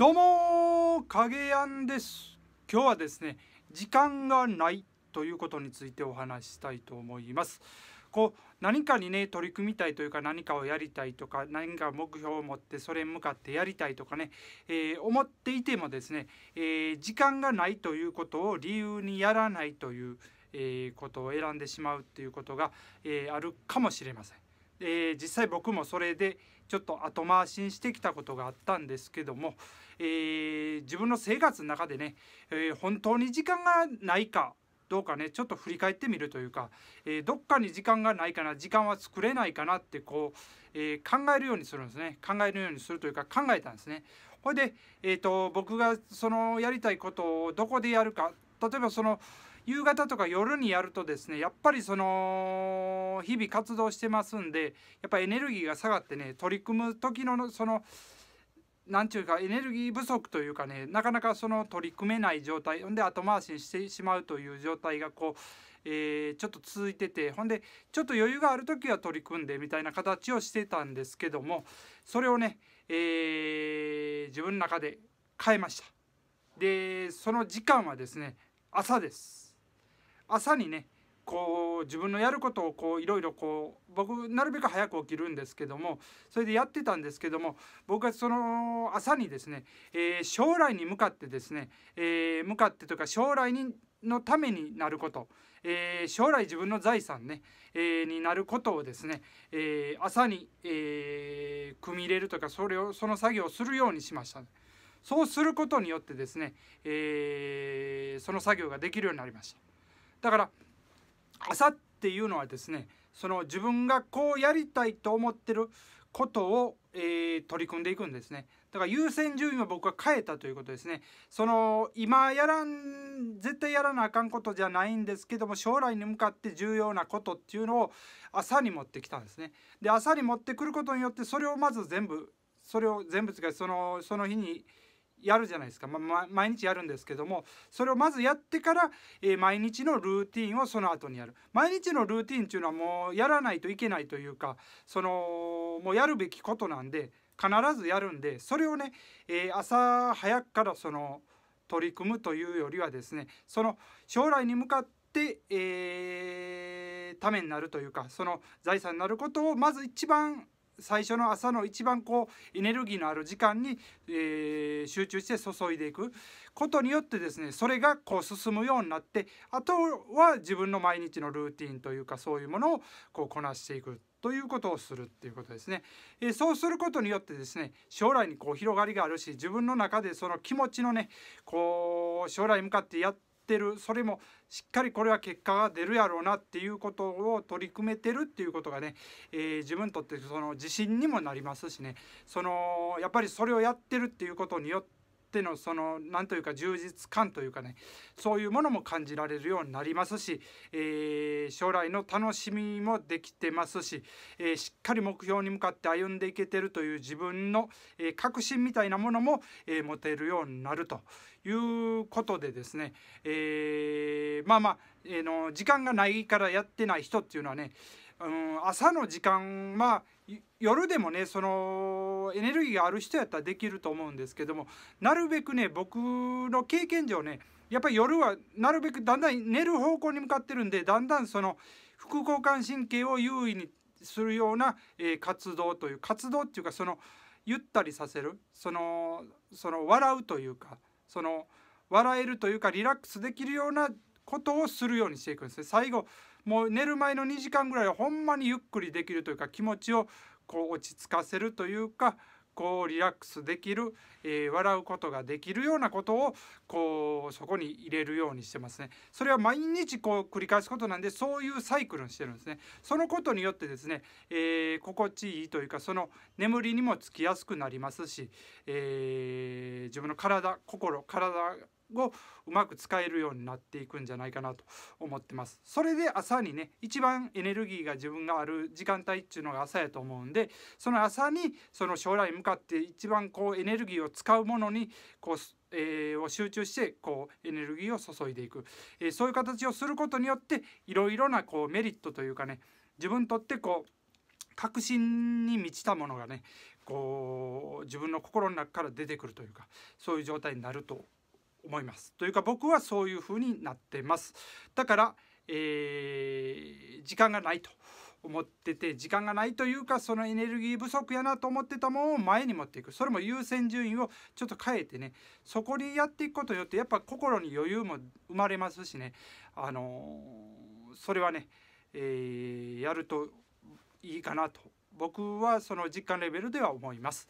どうも影やんです今日はですね時間がないということについてお話したいと思いますこう何かにね取り組みたいというか何かをやりたいとか何か目標を持ってそれに向かってやりたいとかね、えー、思っていてもですね、えー、時間がないということを理由にやらないという、えー、ことを選んでしまうっていうことが、えあるかもしれませんえー、実際僕もそれでちょっと後回しにしてきたことがあったんですけども、えー、自分の生活の中でね、えー、本当に時間がないかどうかねちょっと振り返ってみるというか、えどっかに時間がないかな時間は作れないかなってこう、え考えるようにするんですね考えるようにするというか考えたんですね。これで、えーと僕がそのやりたいことをどこでやるか例えばその夕方とか夜にやるとですねやっぱりその日々活動してますんでやっぱエネルギーが下がってね取り組む時のその何て言うかエネルギー不足というかねなかなかその取り組めない状態ほんで後回しにしてしまうという状態がこうえー、ちょっと続いててほんでちょっと余裕がある時は取り組んでみたいな形をしてたんですけどもそれをね、えー、自分の中で変えましたでその時間はですね朝です朝にねこう自分のやることをこういろいろこう僕なるべく早く起きるんですけどもそれでやってたんですけども僕はその朝にですね、えー、将来に向かってですね、えー、向かってというか将来にのためになること、えー、将来自分の財産ね、えー、になることをですね、えー、朝に、え組み入れるとかそれをその作業をするようにしました、そうすることによってですね、えその作業ができるようになりました。だから朝っていうのはですねその自分がこうやりたいと思ってることを、えー、取り組んでいくんですねだから優先順位を僕は変えたということですねその今やらん絶対やらなあかんことじゃないんですけども将来に向かって重要なことっていうのを朝に持ってきたんですねで朝に持ってくることによってそれをまず全部それを全部使いそのその日にやるじゃないですか、まま、毎日やるんですけどもそれをまずやってから、えー、毎日のルーティンをその後にやる毎日のルーティンっていうのはもうやらないといけないというかそのもうやるべきことなんで必ずやるんでそれをね、えー、朝早くからその取り組むというよりはですねその将来に向かって、えー、ためになるというかその財産になることをまず一番最初の朝の一番こうエネルギーのある時間に、えー、集中して注いでいくことによってですねそれがこう進むようになってあとは自分の毎日のルーティンというかそういうものをこうこなしていくということをするっていうことですね。えー、そうすることによってですね将来にこう広がりがあるし自分の中でその気持ちのねこう将来に向かってやってってるそれもしっかりこれは結果が出るやろうなっていうことを取り組めてるっていうことがね、えー、自分にとってその自信にもなりますしねそのやっぱりそれをやってるっていうことによってってのその何というか充実感というかねそういうものも感じられるようになりますし、えー、将来の楽しみもできてますし、えー、しっかり目標に向かって歩んでいけてるという自分の、え確信みたいなものも、え持てるようになるということでですね、えまあまあ、えの時間がないからやってない人っていうのはね、うん、朝の時間まあ夜でもねそのとエネルギーがある人やったらできると思うんですけどもなるべくね僕の経験上ねやっぱり夜はなるべくだんだん寝る方向に向かってるんでだんだんその副交感神経を優位にするような、え活動という活動っていうかそのゆったりさせるそのその笑うというかその笑えるというかリラックスできるようなことをするようにしていくんですね。最後もう寝る前の2時間ぐらいはほんまにゆっくりできるというか気持ちをこう落ち着かせるというかこうリラックスできる、えー、笑うことができるようなことをこうそこに入れるようにしてますねそれは毎日こう繰り返すことなんでそういうサイクルにしてるんですねそのことによってですね、えー、心地いいというかその眠りにもつきやすくなりますし、えー、自分の体心体をうまく使えるようになっていくんじゃないかなと思ってます。それで朝にね一番エネルギーが自分がある時間帯っていうのが朝やと思うんでその朝にその将来向かって一番こうエネルギーを使うものにこうえー、を集中してこうエネルギーを注いでいく、えー、そういう形をすることによっていろいろなこうメリットというかね自分にとってこう確信に満ちたものがねこう自分の心の中から出てくるというかそういう状態になると思いますというか僕はそういう風になってますだから、えー、時間がないと思ってて時間がないというかそのエネルギー不足やなと思ってたものを前に持っていくそれも優先順位をちょっと変えてねそこにやっていくことによってやっぱ心に余裕も生まれますしねあのー、それはね、えー、やるといいかなと僕はその実感レベルでは思います。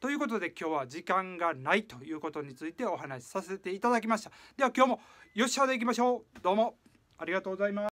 ということで今日は時間がないということについてお話しさせていただきましたでは今日もよっしゃでいきましょうどうもありがとうございます